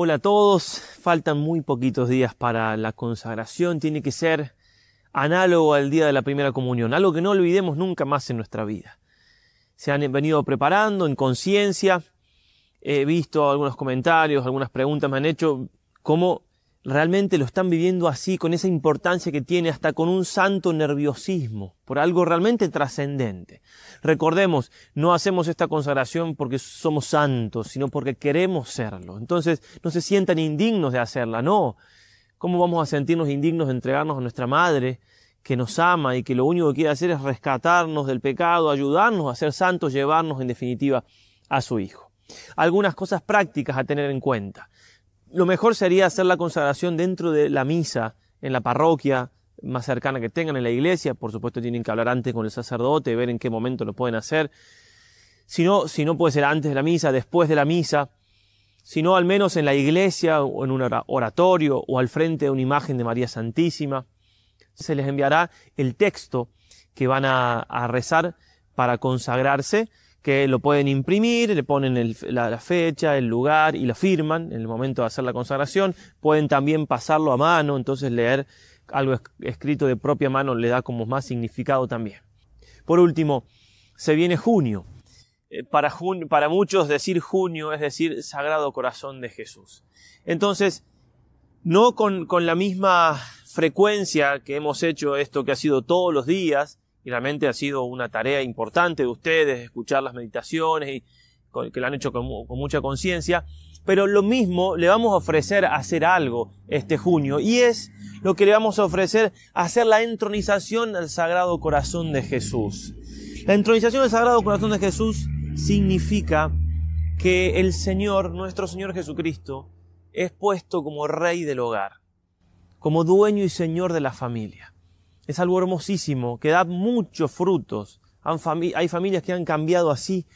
Hola a todos, faltan muy poquitos días para la consagración, tiene que ser análogo al día de la primera comunión, algo que no olvidemos nunca más en nuestra vida. Se han venido preparando en conciencia, he visto algunos comentarios, algunas preguntas me han hecho, cómo realmente lo están viviendo así, con esa importancia que tiene, hasta con un santo nerviosismo, por algo realmente trascendente. Recordemos, no hacemos esta consagración porque somos santos, sino porque queremos serlo. Entonces, no se sientan indignos de hacerla, no. ¿Cómo vamos a sentirnos indignos de entregarnos a nuestra madre que nos ama y que lo único que quiere hacer es rescatarnos del pecado, ayudarnos a ser santos, llevarnos en definitiva a su Hijo? Algunas cosas prácticas a tener en cuenta lo mejor sería hacer la consagración dentro de la misa, en la parroquia más cercana que tengan, en la iglesia. Por supuesto, tienen que hablar antes con el sacerdote, ver en qué momento lo pueden hacer. Si no, si no puede ser antes de la misa, después de la misa, sino al menos en la iglesia o en un oratorio o al frente de una imagen de María Santísima. Se les enviará el texto que van a rezar para consagrarse que lo pueden imprimir, le ponen la, fecha, el lugar y lo firman en el momento de hacer la consagración. Pueden también pasarlo a mano, entonces leer algo escrito de propia mano le da como más significado también. Por último, se viene junio. Eh, para, para muchos decir junio es decir Sagrado Corazón de Jesús. Entonces, no con la misma frecuencia que hemos hecho esto que ha sido todos los días, y realmente ha sido una tarea importante de ustedes, escuchar las meditaciones y que lo han hecho con, mucha conciencia. Pero lo mismo le vamos a ofrecer hacer algo este junio y es lo que le vamos a ofrecer hacer la entronización del Sagrado Corazón de Jesús. La entronización del Sagrado Corazón de Jesús significa que el Señor, nuestro Señor Jesucristo, es puesto como Rey del hogar, como dueño y Señor de la familia. Es algo hermosísimo, que da muchos frutos. Hay familias que han cambiado así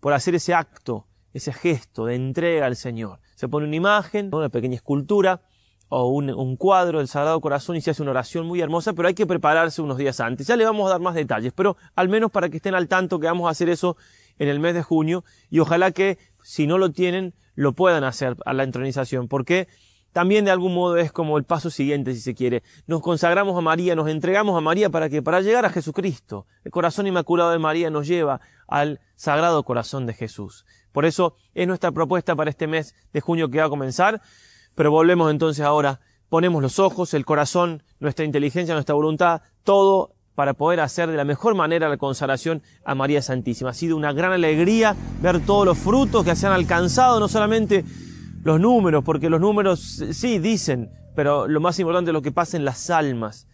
por hacer ese acto, ese gesto de entrega al Señor. Se pone una imagen, una pequeña escultura o un, un cuadro del Sagrado Corazón y se hace una oración muy hermosa, pero hay que prepararse unos días antes. Ya le vamos a dar más detalles, pero al menos para que estén al tanto que vamos a hacer eso en el mes de junio y ojalá que si no lo tienen lo puedan hacer a la entronización, porque también de algún modo es como el paso siguiente, si se quiere. Nos consagramos a María, nos entregamos a María para que, para llegar a Jesucristo, el corazón inmaculado de María nos lleva al sagrado corazón de Jesús. Por eso es nuestra propuesta para este mes de junio que va a comenzar, pero volvemos entonces ahora, ponemos los ojos, el corazón, nuestra inteligencia, nuestra voluntad, todo para poder hacer de la mejor manera la consagración a María Santísima. Ha sido una gran alegría ver todos los frutos que se han alcanzado, no solamente los números, porque los números sí dicen, pero lo más importante es lo que pasa en las almas.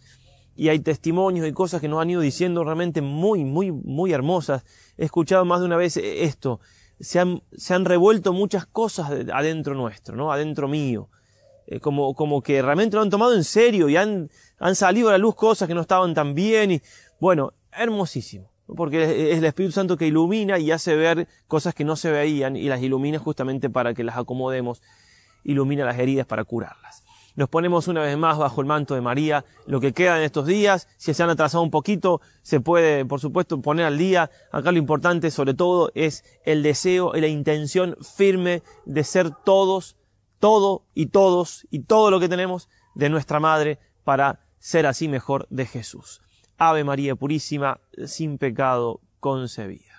Y hay testimonios y cosas que nos han ido diciendo realmente muy, muy, muy hermosas. He escuchado más de una vez esto. Se han, se han revuelto muchas cosas adentro nuestro, ¿no? Adentro mío. Eh, como, como que realmente lo han tomado en serio y han, han salido a la luz cosas que no estaban tan bien y, bueno, hermosísimo porque es el Espíritu Santo que ilumina y hace ver cosas que no se veían y las ilumina justamente para que las acomodemos, ilumina las heridas para curarlas. Nos ponemos una vez más bajo el manto de María, lo que queda en estos días, si se han atrasado un poquito, se puede, por supuesto, poner al día. Acá lo importante, sobre todo, es el deseo y la intención firme de ser todos, todo y todos y todo lo que tenemos de nuestra Madre para ser así mejor de Jesús. Ave María Purísima, sin pecado concebida.